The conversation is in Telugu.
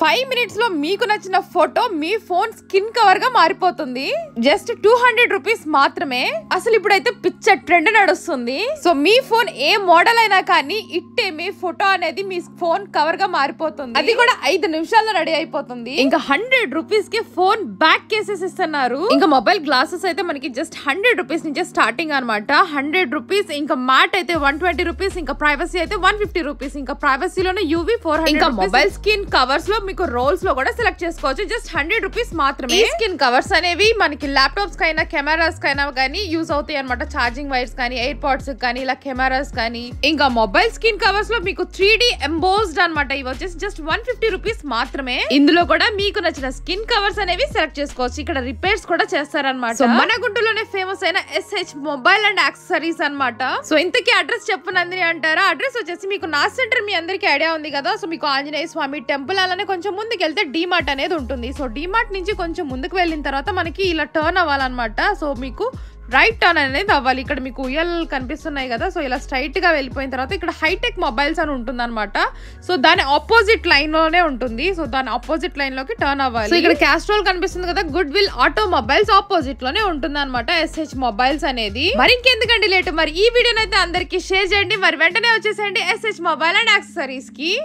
ఫైవ్ మినిట్స్లో మీకు నచ్చిన ఫోటో మీ ఫోన్ స్కిన్ కవర్గా మారిపోతుంది జస్ట్ టూ హండ్రెడ్ రూపీస్ మాత్రమే అసలు ఇప్పుడైతే పిక్చర్ ట్రెండ్ నడుస్తుంది సో మీ ఫోన్ ఏ మోడల్ అయినా కానీ ఇట్టే మీ ఫోటో అనేది మీ ఫోన్ కవర్ గా మారిపోతుంది అది కూడా ఐదు నిమిషాల్లో రెడీ అయిపోతుంది ఇంకా హండ్రెడ్ రూపీస్ కి ఫోన్ బ్యాక్ కేసెస్ ఇస్తున్నారు ఇంకా మొబైల్ గ్లాసెస్ అయితే మనకి జస్ట్ హండ్రెడ్ రూపీస్ నుంచి స్టార్టింగ్ అనమాట హండ్రెడ్ రూపీస్ ఇంకా మ్యాట్ అయితే వన్ ట్వంటీ రూపీస్ ఇంకా ప్రైవసీ అయితే వన్ ఫిఫ్టీ రూపీస్ ఇంకా ప్రైవసీలోనే యూవీ ఫోర్ ఇంకా మొబైల్ స్కిన్ కవర్స్ లో మీకు రోల్స్ లో కూడా సెలెక్ట్ చేసుకోవచ్చు జస్ట్ హండ్రెడ్ రూపీస్ మాత్రమే స్కిన్ కవర్స్ అనేవి మనకి ల్యాప్టాప్స్ కైనా కెమెరాస్ కైనా కానీ యూజ్ అవుతాయి అనమాట ఛార్జింగ్ వైర్స్ కానీ ఎయిర్ పాడ్స్ కానీ ఇలా కెమెరాస్ కానీ ఇంకా మొబైల్ స్కిన్ కవర్స్ లో మీకు త్రీ డి ఎంబోస్డ్ అనమాట ఇవి వచ్చేసి జస్ట్ వన్ ఫిఫ్టీ రూపీస్ మాత్రమే ఇందులో కూడా మీకు నచ్చిన స్కిన్ కవర్స్ అనేవి సెలెక్ట్ చేసుకోవచ్చు ఇక్కడ రిపేర్స్ కూడా చేస్తారనమాట మన గుంటూరులోనే ఫేమస్ అయిన ఎస్హెచ్ మొబైల్ అండ్ యాక్సెసరీస్ అనమాట సో ఇంతకీ అడ్రస్ చెప్పు నందిని అంటారా అడ్రస్ వచ్చేసి మీకు నా సెంటర్ మీ అందరికి ఐడియా ఉంది కదా సో మీకు ఆంజనేయ స్వామి టెంపుల్ అలానే కొంచెం ముందుకు వెళ్తే డీమార్ట్ అనేది ఉంటుంది సో డీమార్ట్ నుంచి కొంచెం ముందుకు వెళ్ళిన తర్వాత మనకి ఇలా టర్న్ అవ్వాలన్నమాట సో మీకు రైట్ టర్న్ అనేది అవ్వాలి ఇక్కడ మీకు ఉయ్యలు కనిపిస్తున్నాయి కదా సో ఇలా స్ట్రైట్గా వెళ్ళిపోయిన తర్వాత ఇక్కడ హైటెక్ మొబైల్స్ అని ఉంటుందన్నమాట సో దాని ఆపోజిట్ లైన్లోనే ఉంటుంది సో దాని ఆపోజిట్ లైన్లోకి టర్న్ అవ్వాలి సో ఇక్కడ క్యాస్ట్రోల్ కనిపిస్తుంది కదా గుడ్ విల్ ఆటోమొబైల్స్ ఉంటుంది ఉంటుందన్నమాట ఎస్హెచ్ మొబైల్స్ అనేది మరి ఇంకెందుకండి లేటు మరి ఈ వీడియోనైతే అందరికీ షేర్ చేయండి మరి వెంటనే వచ్చేసేయండి ఎస్హెచ్ మొబైల్ అండ్ యాక్సెసరీస్కి